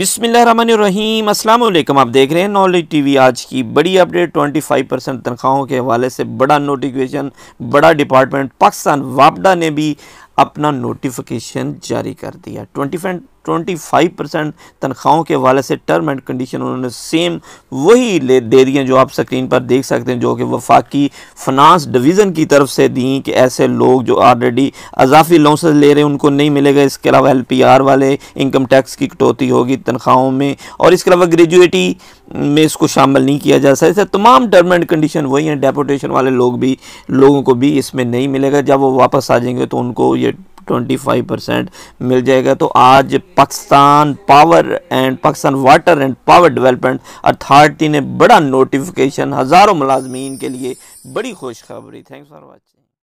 बिसमीम अल्लाम आप देख रहे हैं नॉलेज टीवी आज की बड़ी अपडेट 25 परसेंट तनख्वाहों के हवाले से बड़ा नोटिफिकेशन बड़ा डिपार्टमेंट पाकिस्तान वापडा ने भी अपना नोटिफिकेशन जारी कर दिया 25 ट्वेंटी फाइव परसेंट तनख्वाहों के हवाले से टर्म एंड कंडीशन उन्होंने सेम वही ले दे दी हैं जो आप स्क्रीन पर देख सकते हैं जो कि वफाकी फनास डिवीज़न की तरफ से दी कि ऐसे लोग जो ऑलरेडी अजाफी लॉसेज ले रहे हैं उनको नहीं मिलेगा इसके अलावा एल पी आर वाले इनकम टैक्स की कटौती होगी तनख्वाहों में और इसके अलावा ग्रेजुएटी में इसको शामिल नहीं किया जा सकता तमाम टर्म एंड कंडीशन वही हैं डेपोटेशन वाले लोग भी लोगों को भी इसमें नहीं मिलेगा जब वो वापस आ जाएंगे तो उनको ये 25 परसेंट मिल जाएगा तो आज Pakistan power and Pakistan water and power development authority ने बड़ा नोटिफिकेशन हज़ारों मुलाजमीन के लिए बड़ी खुशखबरी थैंक्स फॉर वॉचिंग